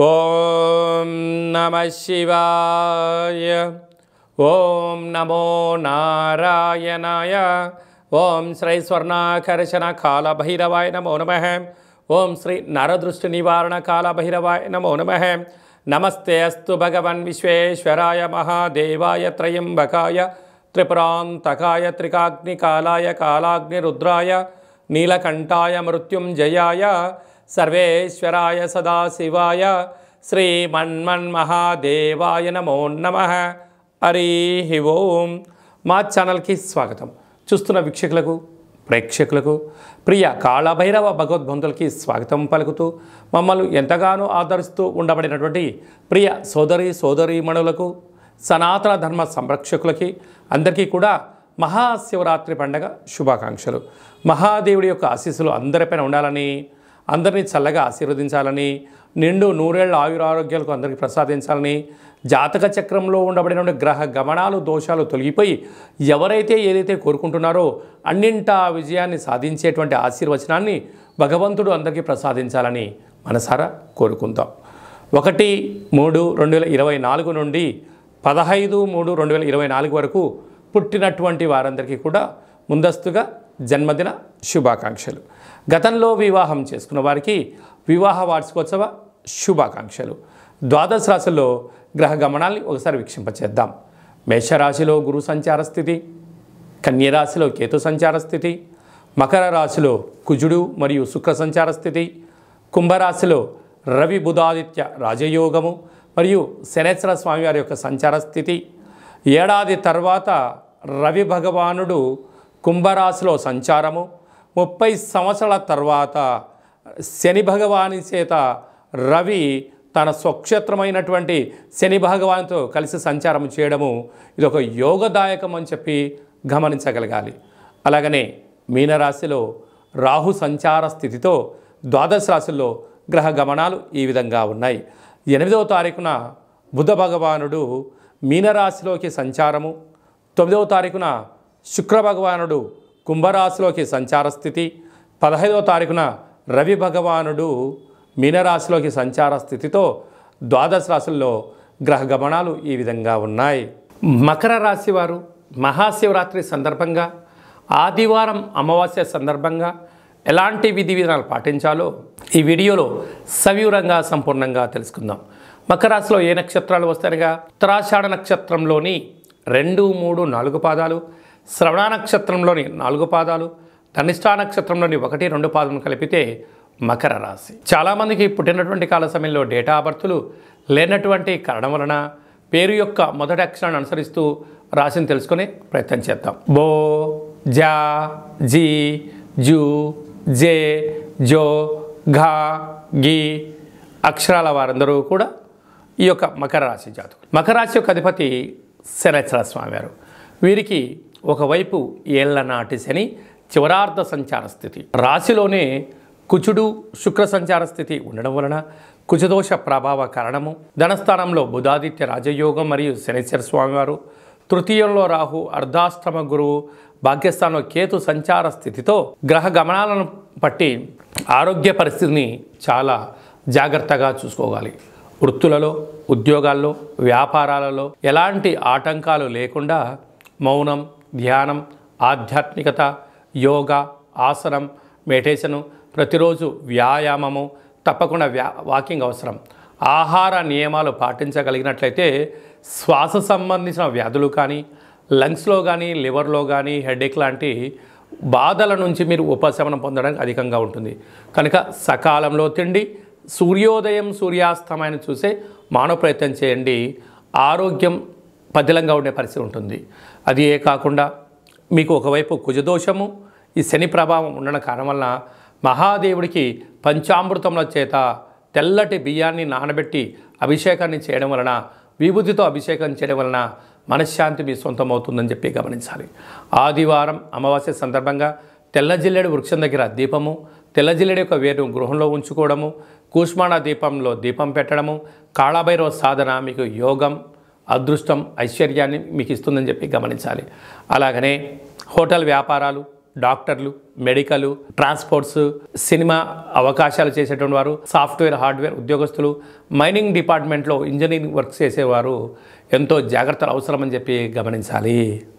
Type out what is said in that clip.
ఓం నమ శివాయ ఓం నమో నారాయణాయ ఓం శ్రీ స్వర్ణాకర్షణ కాళభైరవాయ నమో నమ ఓం శ్రీ నరదృష్టి నివారణ కాళభైరవాయ నమో నమ నమస్తే అస్తు భగవన్ విశ్వేశ్వరాయ మహాదేవాయ త్రయంబకాయ త్రిపురాంతకాయ త్రికాగ్నికాలాయ కాలాగ్నిరుద్రాయ నీలకంఠాయ మృత్యుంజయాయ సర్వేశ్వరాయ సదాశివాయ శ్రీమన్మన్మహాదేవాయ నమో నమ హరి ఓం మా ఛానల్కి స్వాగతం చూస్తున్న వీక్షకులకు ప్రేక్షకులకు ప్రియ కాళభైరవ భగవద్బంధులకి స్వాగతం పలుకుతూ మమ్మల్ని ఎంతగానో ఆదరిస్తూ ఉండబడినటువంటి ప్రియ సోదరి సోదరీమణులకు సనాతన ధర్మ సంరక్షకులకి అందరికీ కూడా మహాశివరాత్రి పండగ శుభాకాంక్షలు మహాదేవుడి యొక్క ఆశీస్సులు అందరిపైన ఉండాలని అందరినీ చల్లగా ఆశీర్వదించాలని నిండు నూరేళ్ల ఆయురారోగ్యాలకు అందరికీ ప్రసాదించాలని జాతక చక్రంలో ఉండబడిన గ్రహ గమనాలు దోషాలు తొలగిపోయి ఎవరైతే ఏదైతే కోరుకుంటున్నారో అన్నింటా విజయాన్ని సాధించేటువంటి ఆశీర్వచనాన్ని భగవంతుడు అందరికీ ప్రసాదించాలని మనసారా కోరుకుందాం ఒకటి మూడు రెండు వేల ఇరవై నాలుగు నుండి పదహైదు మూడు రెండు వేల ఇరవై నాలుగు వరకు పుట్టినటువంటి వారందరికీ కూడా ముందస్తుగా జన్మదిన శుభాకాంక్షలు గతంలో వివాహం చేసుకున్న వారికి వివాహ వార్షికోత్సవ శుభాకాంక్షలు ద్వాదశ రాశిలో గ్రహ గమనాల్ని ఒకసారి వీక్షింపచేద్దాం మేషరాశిలో గురు సంచార స్థితి కన్యరాశిలో కేతు సంచార స్థితి మకర రాశిలో కుజుడు మరియు శుక్ర సంచార స్థితి కుంభరాశిలో రవి బుధాదిత్య రాజయోగము మరియు శనేశ్వర స్వామివారి యొక్క సంచార స్థితి ఏడాది తర్వాత రవి భగవానుడు కుంభరాశిలో సంచారము ముప్పై సంవత్సరాల తర్వాత శని భగవాని చేత రవి తన స్వక్షేత్రమైనటువంటి శని భగవాన్తో కలిసి సంచారం చేయడము ఇది ఒక యోగదాయకం అని చెప్పి గమనించగలగాలి అలాగనే మీనరాశిలో రాహు సంచార స్థితితో ద్వాదశ రాశుల్లో గ్రహ గమనాలు ఈ విధంగా ఉన్నాయి ఎనిమిదవ తారీఖున బుధ భగవానుడు మీనరాశిలోకి సంచారము తొమ్మిదవ తారీఖున శుక్ర భగవానుడు కుంభరాశిలోకి సంచార స్థితి పదహైదవ తారీఖున రవి భగవానుడు మీనరాశిలోకి సంచార స్థితితో ద్వాదశ రాశుల్లో గ్రహ గమనాలు ఈ విధంగా ఉన్నాయి మకర రాశి వారు మహాశివరాత్రి సందర్భంగా ఆదివారం అమావాస్య సందర్భంగా ఎలాంటి విధి విధానాలు పాటించాలో ఈ వీడియోలో సవివరంగా సంపూర్ణంగా తెలుసుకుందాం మకర రాశిలో ఏ నక్షత్రాలు వస్తాయనగా ఉత్తరాషాఢ నక్షత్రంలోని రెండు మూడు నాలుగు పాదాలు శ్రవణ నక్షత్రంలోని నాలుగు పాదాలు ధనిష్టా నక్షత్రంలోని ఒకటి రెండు పాదాలను కలిపితే మకర రాశి చాలామందికి పుట్టినటువంటి కాల సమయంలో డేటా బర్త్లు లేనటువంటి కారణం వలన పేరు యొక్క మొదటి అక్షరాన్ని అనుసరిస్తూ రాశిని తెలుసుకునే ప్రయత్నం చేద్దాం బో జా జీ జూ జే జో ఘా గీ అక్షరాల వారందరూ కూడా ఈ యొక్క మకర రాశి జాతకులు మకర రాశి యొక్క అధిపతి శనేశ్వర స్వామి వారు వీరికి ఒకవైపు ఏళ్ల నాటి శని చివరార్ధ సంచార స్థితి రాశిలోనే కుచుడు శుక్ర సంచార స్థితి ఉండడం వలన కుచదోష ప్రభావ కారణము ధనస్థానంలో బుధాదిత్య రాజయోగం మరియు శనిశ్వర స్వామివారు తృతీయంలో రాహు అర్ధాష్టమ గురువు భాగ్యస్థానంలో కేతు సంచార స్థితితో గ్రహ గమనాలను బట్టి ఆరోగ్య పరిస్థితిని చాలా జాగ్రత్తగా చూసుకోవాలి వృత్తులలో ఉద్యోగాల్లో వ్యాపారాలలో ఎలాంటి ఆటంకాలు లేకుండా మౌనం ధ్యానం ఆధ్యాత్మికత యోగా ఆసనం మెడిటేషను ప్రతిరోజు వ్యాయామము తప్పకుండా వ్యా వాకింగ్ అవసరం ఆహార నియమాలు పాటించగలిగినట్లయితే శ్వాస సంబంధించిన వ్యాధులు కానీ లంగ్స్లో కానీ లివర్లో కానీ హెడేక్ లాంటి బాధల నుంచి మీరు ఉపశమనం పొందడానికి అధికంగా ఉంటుంది కనుక సకాలంలో తిండి సూర్యోదయం సూర్యాస్తమాన్ని చూసే మానవ ప్రయత్నం చేయండి ఆరోగ్యం పదిలంగా ఉండే పరిస్థితి ఉంటుంది అది ఏ కాకుండా మీకు ఒకవైపు కుజదోషము ఈ శని ప్రభావం ఉండడం కారణం వలన మహాదేవుడికి పంచామృతముల చేత తెల్లటి బియ్యాన్ని నానబెట్టి అభిషేకాన్ని చేయడం వలన విభూతితో అభిషేకం చేయడం వలన మనశ్శాంతి మీ సొంతం అవుతుందని చెప్పి గమనించాలి ఆదివారం అమావాస్య సందర్భంగా తెల్లజిల్లెడు వృక్షం దగ్గర దీపము తెల్లజిల్లెడు యొక్క వేరు గృహంలో ఉంచుకోవడము కూష్మాణ దీపంలో దీపం పెట్టడము కాళాభైరవ సాధన మీకు యోగం అదృష్టం ఐశ్వర్యాన్ని మీకు ఇస్తుందని చెప్పి గమనించాలి అలాగనే హోటల్ వ్యాపారాలు డాక్టర్లు మెడికల్ ట్రాన్స్పోర్ట్స్ సినిమా అవకాశాలు చేసేటువంటి వారు సాఫ్ట్వేర్ హార్డ్వేర్ ఉద్యోగస్తులు మైనింగ్ డిపార్ట్మెంట్లో ఇంజనీరింగ్ వర్క్ చేసేవారు ఎంతో జాగ్రత్తలు అవసరమని చెప్పి గమనించాలి